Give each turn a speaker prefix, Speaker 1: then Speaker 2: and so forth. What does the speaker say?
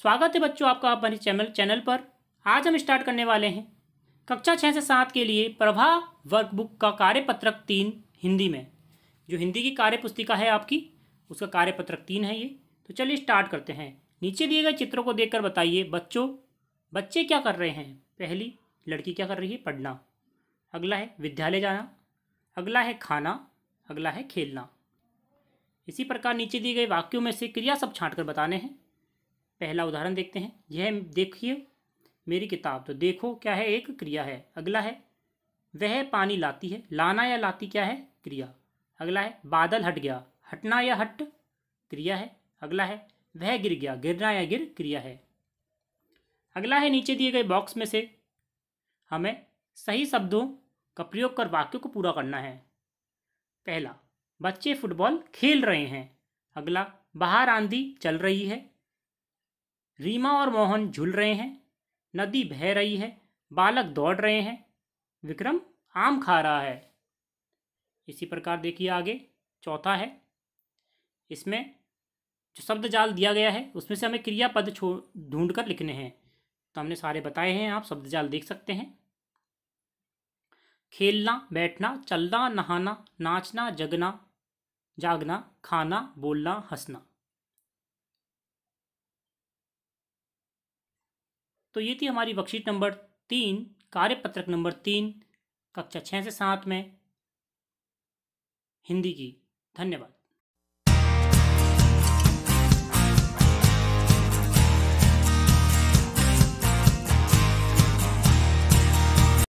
Speaker 1: स्वागत है बच्चों आपका हमारे चैनल चैनल पर आज हम स्टार्ट करने वाले हैं कक्षा छः से सात के लिए प्रभा वर्कबुक का कार्यपत्रक तीन हिंदी में जो हिंदी की कार्य पुस्तिका है आपकी उसका कार्यपत्रक तीन है ये तो चलिए स्टार्ट करते हैं नीचे दिए गए चित्रों को देखकर बताइए बच्चों बच्चे क्या कर रहे हैं पहली लड़की क्या कर रही है पढ़ना अगला है विद्यालय जाना अगला है खाना अगला है खेलना इसी प्रकार नीचे दिए गए वाक्यों में से क्रिया सब छाँट बताने हैं पहला उदाहरण देखते हैं यह देखिए मेरी किताब तो देखो क्या है एक क्रिया है अगला है वह पानी लाती है लाना या लाती क्या है क्रिया अगला है बादल हट गया हटना या हट क्रिया है अगला है वह गिर गया गिरना या गिर क्रिया है अगला है नीचे दिए गए बॉक्स में से हमें सही शब्दों का प्रयोग कर वाक्य को पूरा करना है पहला बच्चे फुटबॉल खेल रहे हैं अगला बाहर आंधी चल रही है रीमा और मोहन झूल रहे हैं नदी बह रही है बालक दौड़ रहे हैं विक्रम आम खा रहा है इसी प्रकार देखिए आगे चौथा है इसमें जो शब्द जाल दिया गया है उसमें से हमें क्रिया पद छो ढूंढ कर लिखने हैं तो हमने सारे बताए हैं आप शब्द जाल देख सकते हैं खेलना बैठना चलना नहाना नाचना जगना जागना खाना बोलना हंसना तो ये थी हमारी वर्कशीट नंबर तीन कार्यपत्रक नंबर तीन कक्षा छः से सात में हिंदी की धन्यवाद